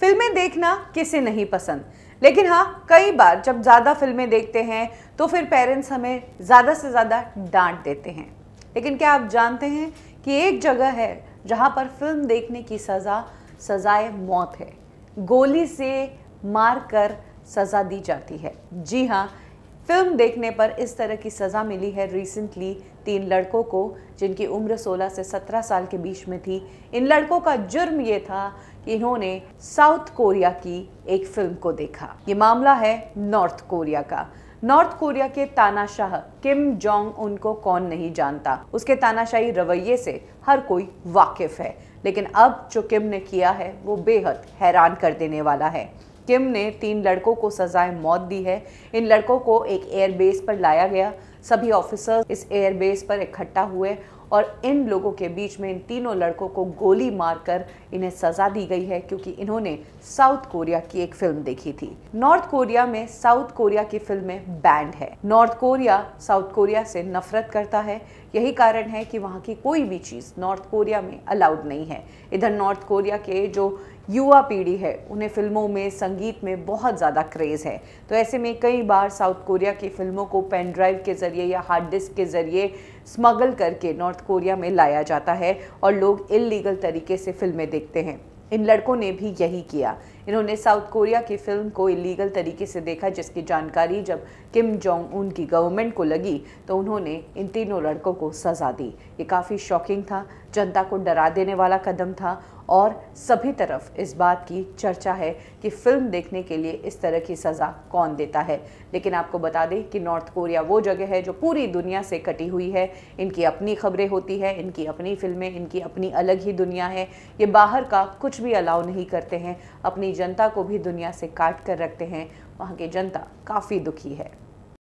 फिल्में देखना किसे नहीं पसंद लेकिन हाँ कई बार जब ज़्यादा फिल्में देखते हैं तो फिर पेरेंट्स हमें ज़्यादा से ज़्यादा डांट देते हैं लेकिन क्या आप जानते हैं कि एक जगह है जहाँ पर फिल्म देखने की सज़ा सज़ाए मौत है गोली से मार कर सज़ा दी जाती है जी हाँ फिल्म देखने पर इस तरह की सज़ा मिली है रिसेंटली तीन लड़कों को जिनकी उम्र 16 से 17 साल के बीच में थी इन लड़कों का जुर्म ये था कि इन्होंने साउथ कोरिया की एक फिल्म को देखा ये मामला है नॉर्थ कोरिया का नॉर्थ कोरिया के तानाशाह किम जोंग उनको कौन नहीं जानता उसके तानाशाही रवैये से हर कोई वाकिफ है लेकिन अब जो किम ने किया है वो बेहद हैरान कर देने वाला है किम ने तीन लड़कों को सजाए मौत दी है इन लड़कों को एक एयरबेस पर लाया गया सभी ऑफिसर्स इस एयरबेस पर इकट्ठा हुए और इन लोगों के बीच में इन तीनों लड़कों को गोली मारकर इन्हें सज़ा दी गई है क्योंकि इन्होंने साउथ कोरिया की एक फिल्म देखी थी नॉर्थ कोरिया में साउथ कोरिया की फिल्में बैंड है नॉर्थ कोरिया साउथ कोरिया से नफरत करता है यही कारण है कि वहाँ की कोई भी चीज़ नॉर्थ कोरिया में अलाउड नहीं है इधर नॉर्थ कोरिया के जो युवा पीढ़ी है उन्हें फिल्मों में संगीत में बहुत ज़्यादा क्रेज़ है तो ऐसे में कई बार साउथ कोरिया की फिल्मों को पेन ड्राइव के ज़रिए या हार्ड डिस्क के ज़रिए स्मगल करके नॉर्थ कोरिया में लाया जाता है और लोग इलीगल तरीके से फिल्में देखते हैं इन लड़कों ने भी यही किया इन्होंने साउथ कोरिया की फिल्म को इलीगल तरीके से देखा जिसकी जानकारी जब किम जोंग उन की गवर्नमेंट को लगी तो उन्होंने इन तीनों लड़कों को सज़ा दी ये काफ़ी शॉकिंग था जनता को डरा देने वाला कदम था और सभी तरफ इस बात की चर्चा है कि फिल्म देखने के लिए इस तरह की सज़ा कौन देता है लेकिन आपको बता दें कि नॉर्थ कोरिया वो जगह है जो पूरी दुनिया से कटी हुई है इनकी अपनी खबरें होती है इनकी अपनी फिल्में इनकी अपनी अलग ही दुनिया है ये बाहर का कुछ भी अलाउ नहीं करते हैं अपनी जनता को भी दुनिया से काट कर रखते हैं वहाँ की जनता काफ़ी दुखी है